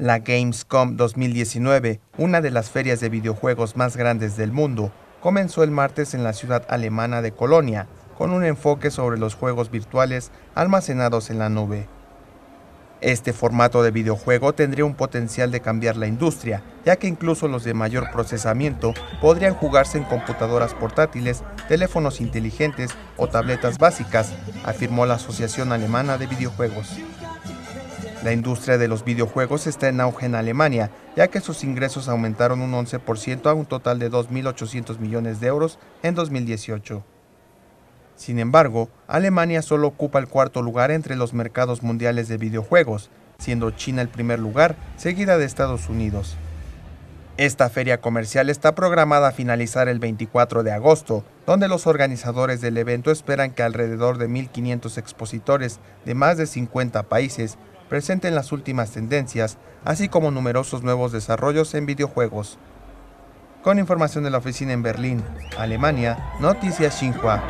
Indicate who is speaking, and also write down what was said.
Speaker 1: La Gamescom 2019, una de las ferias de videojuegos más grandes del mundo, comenzó el martes en la ciudad alemana de Colonia, con un enfoque sobre los juegos virtuales almacenados en la nube. Este formato de videojuego tendría un potencial de cambiar la industria, ya que incluso los de mayor procesamiento podrían jugarse en computadoras portátiles, teléfonos inteligentes o tabletas básicas, afirmó la Asociación Alemana de Videojuegos. La industria de los videojuegos está en auge en Alemania, ya que sus ingresos aumentaron un 11% a un total de 2.800 millones de euros en 2018. Sin embargo, Alemania solo ocupa el cuarto lugar entre los mercados mundiales de videojuegos, siendo China el primer lugar, seguida de Estados Unidos. Esta feria comercial está programada a finalizar el 24 de agosto, donde los organizadores del evento esperan que alrededor de 1.500 expositores de más de 50 países presenten las últimas tendencias, así como numerosos nuevos desarrollos en videojuegos. Con información de la oficina en Berlín, Alemania, Noticias Xinhua.